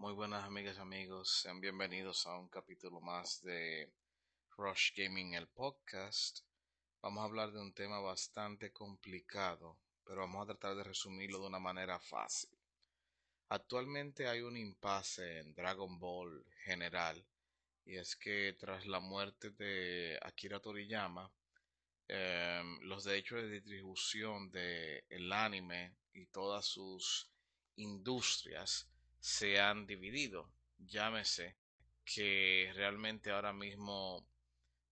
Muy buenas amigas y amigos, sean bienvenidos a un capítulo más de Rush Gaming el podcast. Vamos a hablar de un tema bastante complicado, pero vamos a tratar de resumirlo de una manera fácil. Actualmente hay un impasse en Dragon Ball general, y es que tras la muerte de Akira Toriyama, em, los derechos de distribución del el anime y todas sus industrias se han dividido. Llámese que realmente ahora mismo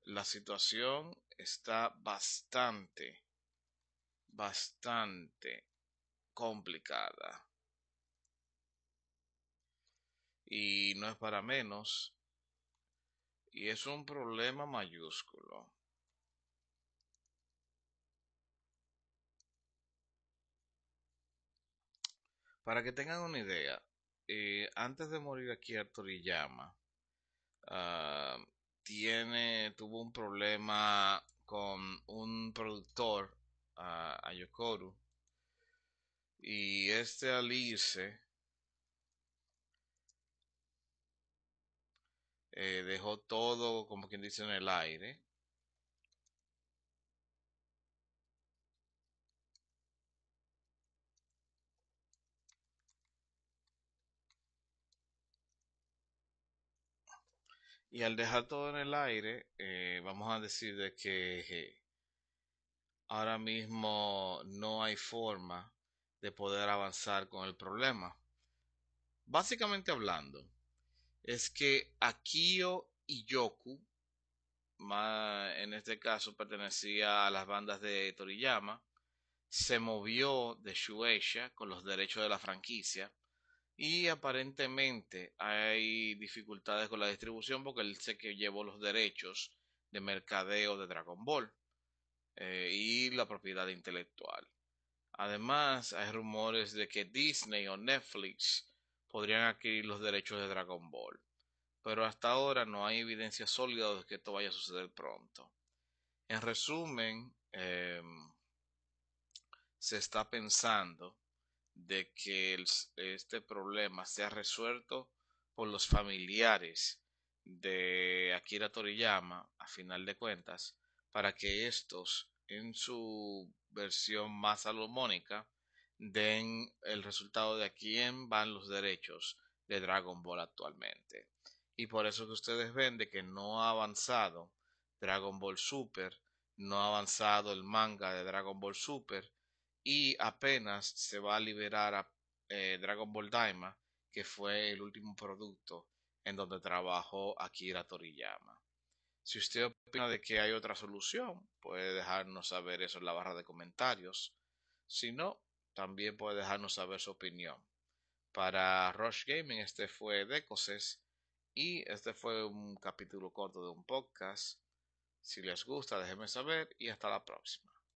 la situación está bastante, bastante complicada. Y no es para menos. Y es un problema mayúsculo. Para que tengan una idea, eh, antes de morir aquí a Toriyama, ah, tiene, tuvo un problema con un productor, uh, ah, Ayokoru, y este al irse eh, dejó todo, como quien dice, en el aire Y al dejar todo en el aire, eh, vamos a decir de que eh, ahora mismo no hay forma de poder avanzar con el problema. Básicamente hablando, es que Akio Iyoku, más en este caso pertenecía a las bandas de Toriyama, se movió de Shueisha con los derechos de la franquicia y aparentemente hay dificultades con la distribución porque él sé que llevó los derechos de mercadeo de Dragon Ball eh, y la propiedad intelectual. Además, hay rumores de que Disney o Netflix podrían adquirir los derechos de Dragon Ball. Pero hasta ahora no hay evidencia sólida de que esto vaya a suceder pronto. En resumen, em, se está pensando de que este problema sea resuelto por los familiares de Akira Toriyama, a final de cuentas, para que estos, en su versión más salomónica, den el resultado de a quién van los derechos de Dragon Ball actualmente. Y por eso que ustedes ven de que no ha avanzado Dragon Ball Super, no ha avanzado el manga de Dragon Ball Super, y apenas se va a liberar a eh, Dragon Ball Daima, que fue el último producto en donde trabajó Akira Toriyama. Si usted opina de que hay otra solución, puede dejarnos saber eso en la barra de comentarios. Si no, también puede dejarnos saber su opinión. Para Rush Gaming, este fue Decoses y este fue un capítulo corto de un podcast. Si les gusta, déjenme saber y hasta la próxima.